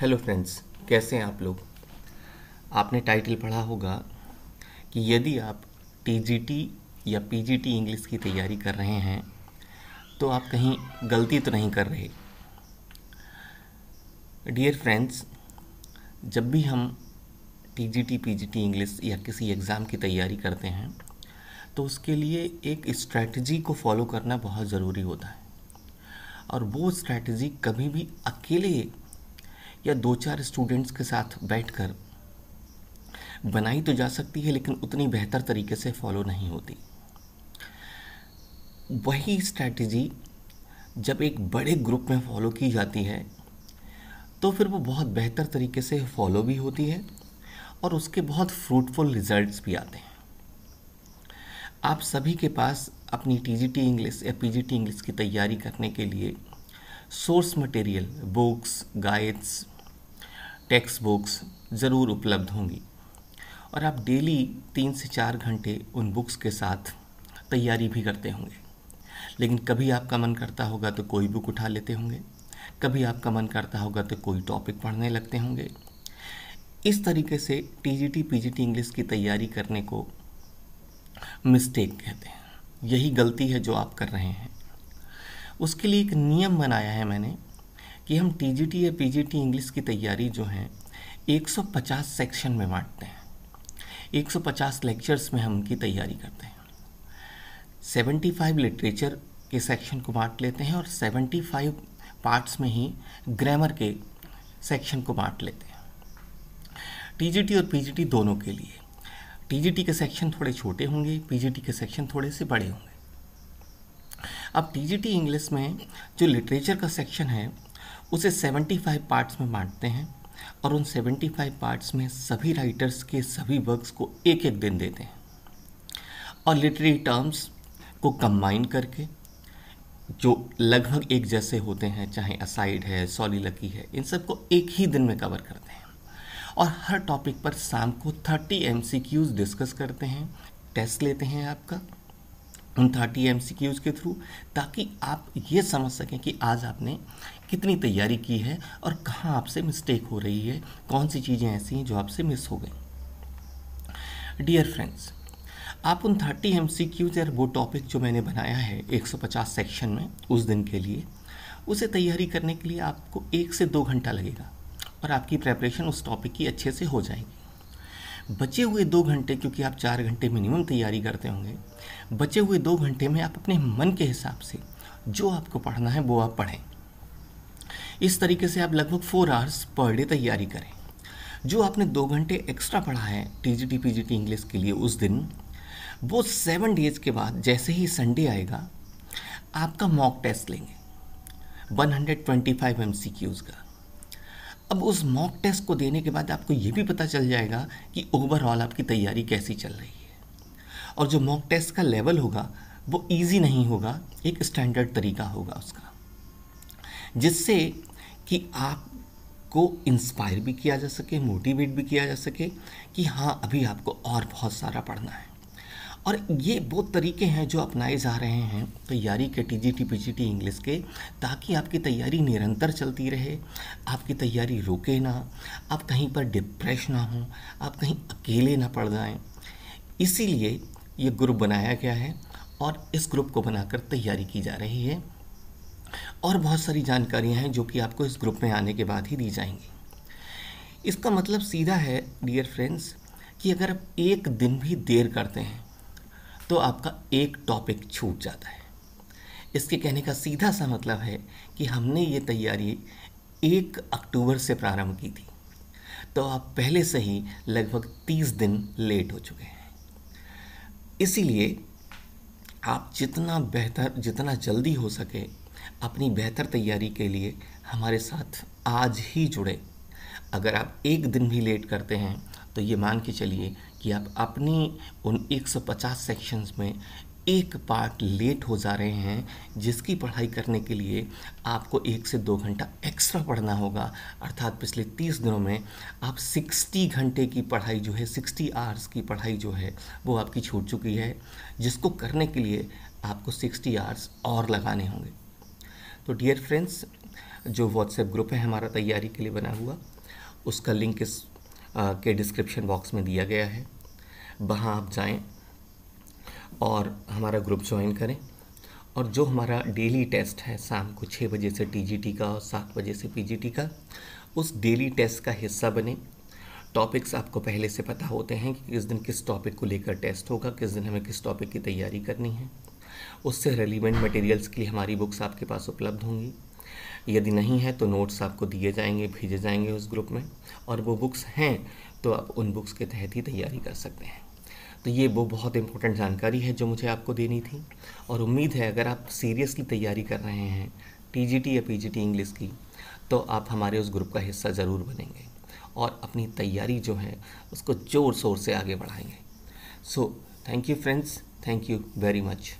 hello friends कैसे हैं आप लोग आपने टाइटल पढ़ा होगा कि यदि आप टीजीटी या पीजीटी इंग्लिश की तैयारी कर रहे हैं तो आप कहीं गलती तो नहीं कर रहे डियर फ्रेंड्स जब भी हम टीजीटी पीजीटी इंग्लिश या किसी एग्ज़ाम की तैयारी करते हैं तो उसके लिए एक स्ट्रैटेजी को फॉलो करना बहुत ज़रूरी होता है और वो स्ट्रैटेजी कभी भी अकेले या दो चार स्टूडेंट्स के साथ बैठकर बनाई तो जा सकती है लेकिन उतनी बेहतर तरीके से फॉलो नहीं होती वही स्ट्रैटेजी जब एक बड़े ग्रुप में फॉलो की जाती है तो फिर वो बहुत बेहतर तरीके से फॉलो भी होती है और उसके बहुत फ्रूटफुल रिजल्ट्स भी आते हैं आप सभी के पास अपनी टी जी टी इंग्लिश या पी जी टी इंग्लिश की तैयारी करने के लिए source material books guides textbooks ज़रूर उपलब्ध होंगी और आप डेली तीन से चार घंटे उन बुक्स के साथ तैयारी भी करते होंगे लेकिन कभी आपका मन करता होगा तो कोई बुक उठा लेते होंगे कभी आपका मन करता होगा तो कोई टॉपिक पढ़ने लगते होंगे इस तरीके से T T G P G T English की तैयारी करने को मिस्टेक कहते हैं यही गलती है जो आप कर रहे हैं उसके लिए एक नियम बनाया है मैंने कि हम टी या पी इंग्लिश की तैयारी जो है 150 सेक्शन में बांटते हैं 150 लेक्चर्स में हम उनकी तैयारी करते हैं 75 लिटरेचर के सेक्शन को बांट लेते हैं और 75 पार्ट्स में ही ग्रामर के सेक्शन को बांट लेते हैं टीजीटी और पीजीटी दोनों के लिए टीजीटी के सेक्शन थोड़े छोटे होंगे पीजीटी के सेक्शन थोड़े से बड़े होंगे अब टीजीटी इंग्लिश में जो लिटरेचर का सेक्शन है उसे 75 पार्ट्स में बांटते हैं और उन 75 पार्ट्स में सभी राइटर्स के सभी वर्क्स को एक एक दिन देते हैं और लिटरेरी टर्म्स को कंबाइन करके जो लगभग एक जैसे होते हैं चाहे असाइड है सॉली लकी है इन सब को एक ही दिन में कवर करते हैं और हर टॉपिक पर शाम को 30 एम डिस्कस करते हैं टेस्ट लेते हैं आपका उन थर्टी एम सी क्यूज़ के थ्रू ताकि आप ये समझ सकें कि आज आपने कितनी तैयारी की है और कहाँ आपसे मिस्टेक हो रही है कौन सी चीज़ें ऐसी हैं जो आपसे मिस हो गई डियर फ्रेंड्स आप उन थर्टी एम सी क्यूज वो टॉपिक जो मैंने बनाया है 150 सेक्शन में उस दिन के लिए उसे तैयारी करने के लिए आपको एक से दो घंटा लगेगा और आपकी प्रेपरेशन उस टॉपिक की अच्छे से हो जाएगी बचे हुए दो घंटे क्योंकि आप चार घंटे मिनिमम तैयारी करते होंगे बचे हुए दो घंटे में आप अपने मन के हिसाब से जो आपको पढ़ना है वो आप पढ़ें इस तरीके से आप लगभग फोर आवर्स पर डे तैयारी करें जो आपने दो घंटे एक्स्ट्रा पढ़ा है T G T P G T English के लिए उस दिन वो सेवन डेज के बाद जैसे ही संडे आएगा आपका मॉक टेस्ट लेंगे 125 hundred twenty five M C Qs का अब उस मॉक टेस्ट को देने के बाद आपको ये भी पता चल जाएगा कि ओवरऑल आपकी तैयारी कैसी चल रही है और जो मॉक टेस्ट का लेवल होगा वो इजी नहीं होगा एक स्टैंडर्ड तरीका होगा उसका जिससे कि आपको इंस्पायर भी किया जा सके मोटिवेट भी किया जा सके कि हाँ अभी आपको और बहुत सारा पढ़ना है और ये वो तरीके हैं जो अपनाए जा रहे हैं तैयारी के T G T P G T English के ताकि आपकी तैयारी निरंतर चलती रहे आपकी तैयारी रुके ना आप कहीं पर डिप्रेस ना हो आप कहीं अकेले ना पड़ जाएं इसीलिए ये ग्रुप बनाया गया है और इस ग्रुप को बनाकर तैयारी की जा रही है और बहुत सारी जानकारियाँ हैं जो कि आपको इस ग्रुप में आने के बाद ही दी जाएंगी इसका मतलब सीधा है डियर फ्रेंड्स कि अगर आप एक दिन भी देर करते हैं तो आपका एक टॉपिक छूट जाता है इसके कहने का सीधा सा मतलब है कि हमने ये तैयारी एक अक्टूबर से प्रारंभ की थी तो आप पहले से ही लगभग तीस दिन लेट हो चुके हैं इसीलिए आप जितना बेहतर जितना जल्दी हो सके अपनी बेहतर तैयारी के लिए हमारे साथ आज ही जुड़े अगर आप एक दिन भी लेट करते हैं तो ये मान के चलिए कि आप अपने उन 150 सेक्शंस में एक पार्ट लेट हो जा रहे हैं जिसकी पढ़ाई करने के लिए आपको एक से दो घंटा एक्स्ट्रा पढ़ना होगा अर्थात पिछले तीस दिनों में आप सिक्सटी घंटे की पढ़ाई जो है सिक्सटी आवर्स की पढ़ाई जो है वो आपकी छूट चुकी है जिसको करने के लिए आपको सिक्सटी आवर्स और लगाने होंगे तो डियर फ्रेंड्स जो व्हाट्सएप ग्रुप है हमारा तैयारी के लिए बना हुआ उसका लिंक इस Uh, के डिस्क्रिप्शन बॉक्स में दिया गया है वहाँ आप जाएं और हमारा ग्रुप ज्वाइन करें और जो हमारा डेली टेस्ट है शाम को छः बजे से टीजीटी का और सात बजे से पीजीटी का उस डेली टेस्ट का हिस्सा बने टॉपिक्स आपको पहले से पता होते हैं कि किस दिन किस टॉपिक को लेकर टेस्ट होगा किस दिन हमें किस टॉपिक की तैयारी करनी है उससे रेलिवेंट मटेरियल्स के लिए हमारी बुक्स आपके पास उपलब्ध होंगी यदि नहीं है तो नोट्स आपको दिए जाएंगे भेजे जाएंगे उस ग्रुप में और वो बुक्स हैं तो आप उन बुक्स के तहत ही तैयारी कर सकते हैं तो ये वो बहुत इंपॉर्टेंट जानकारी है जो मुझे आपको देनी थी और उम्मीद है अगर आप सीरियसली तैयारी कर रहे हैं टी या पी इंग्लिश की तो आप हमारे उस ग्रुप का हिस्सा ज़रूर बनेंगे और अपनी तैयारी जो है उसको ज़ोर शोर से आगे बढ़ाएंगे so thank you friends thank you very much